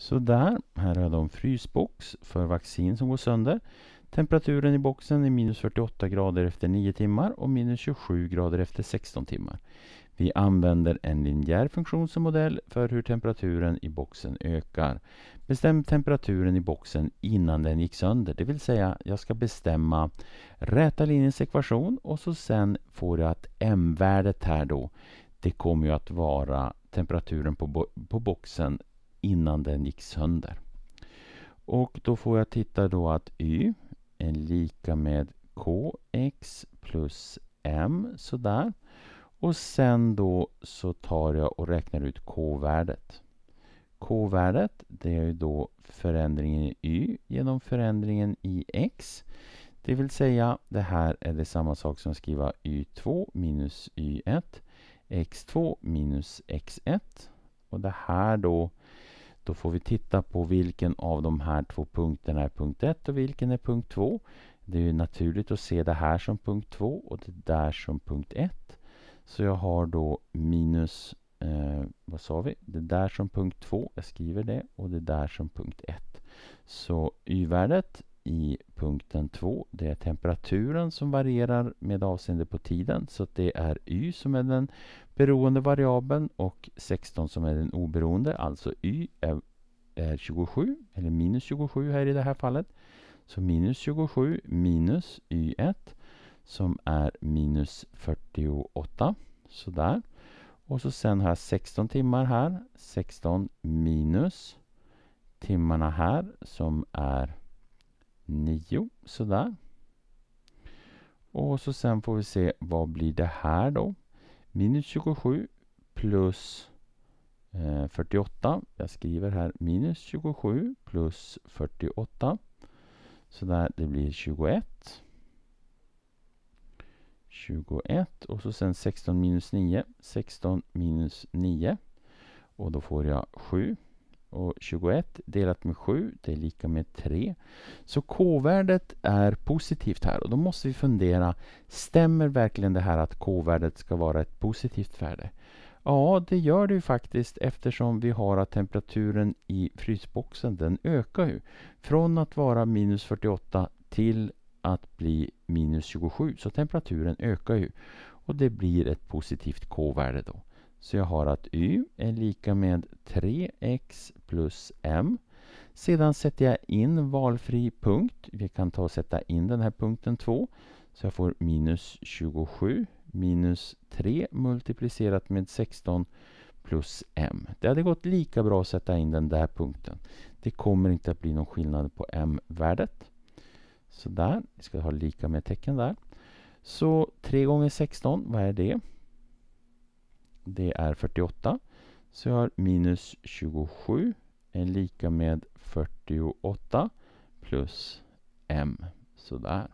Sådär, här har jag en frysbox för vaccin som går sönder. Temperaturen i boxen är minus 48 grader efter 9 timmar och minus 27 grader efter 16 timmar. Vi använder en linjär funktion som modell för hur temperaturen i boxen ökar. Bestäm temperaturen i boxen innan den gick sönder, det vill säga jag ska bestämma räta linjens ekvation och så sen får jag att m-värdet här då, det kommer ju att vara temperaturen på, bo på boxen innan den gick sönder. Och då får jag titta då att y är lika med kx plus m, sådär. Och sen då så tar jag och räknar ut k-värdet. K-värdet, det är ju då förändringen i y genom förändringen i x. Det vill säga, det här är det samma sak som att skriva y2 minus y1, x2 minus x1 och det här då, då får vi titta på vilken av de här två punkterna är punkt 1 och vilken är punkt 2. Det är naturligt att se det här som punkt 2 och det där som punkt 1. Så jag har då minus, eh, vad sa vi, det där som punkt 2, jag skriver det, och det där som punkt 1. Så y-värdet i punkten 2. Det är temperaturen som varierar med avseende på tiden. Så det är y som är den beroende variabeln och 16 som är den oberoende. Alltså y är, är 27, eller minus 27 här i det här fallet. Så minus 27 minus y1 som är minus 48. Sådär. Och så sen har jag 16 timmar här. 16 minus timmarna här som är 9. Sådär. Och så sen får vi se vad blir det här då? Minus 27 plus 48. Eh, jag skriver här minus 27 plus 48. Sådär, det blir 21. 21 och så sen 16 minus 9. 16 minus 9. Och då får jag 7. Och 21 delat med 7, det är lika med 3. Så k-värdet är positivt här och då måste vi fundera, stämmer verkligen det här att k-värdet ska vara ett positivt värde? Ja, det gör det ju faktiskt eftersom vi har att temperaturen i frysboxen den ökar ju. Från att vara minus 48 till att bli minus 27, så temperaturen ökar ju. Och det blir ett positivt k-värde då. Så jag har att y är lika med 3x plus m. Sedan sätter jag in valfri punkt. Vi kan ta och sätta in den här punkten 2. Så jag får minus 27 minus 3 multiplicerat med 16 plus m. Det hade gått lika bra att sätta in den där punkten. Det kommer inte att bli någon skillnad på m-värdet. Så där, vi ska ha lika med tecken där. Så 3 gånger 16, vad är det? det är 48. Så jag har minus 27 är lika med 48 plus m. Sådär.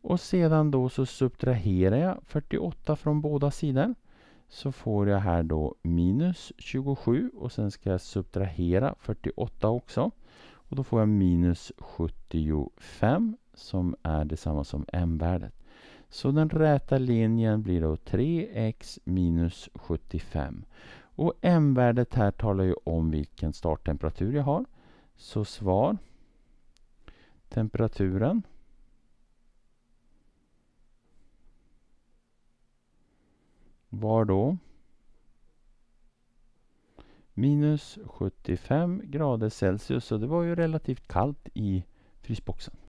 Och sedan då så subtraherar jag 48 från båda sidor. Så får jag här då minus 27 och sen ska jag subtrahera 48 också. Och då får jag minus 75 som är detsamma som m-värdet. Så den räta linjen blir då 3x minus 75. Och m-värdet här talar ju om vilken starttemperatur jag har. Så svar temperaturen var då minus 75 grader Celsius. Så det var ju relativt kallt i frysboxen.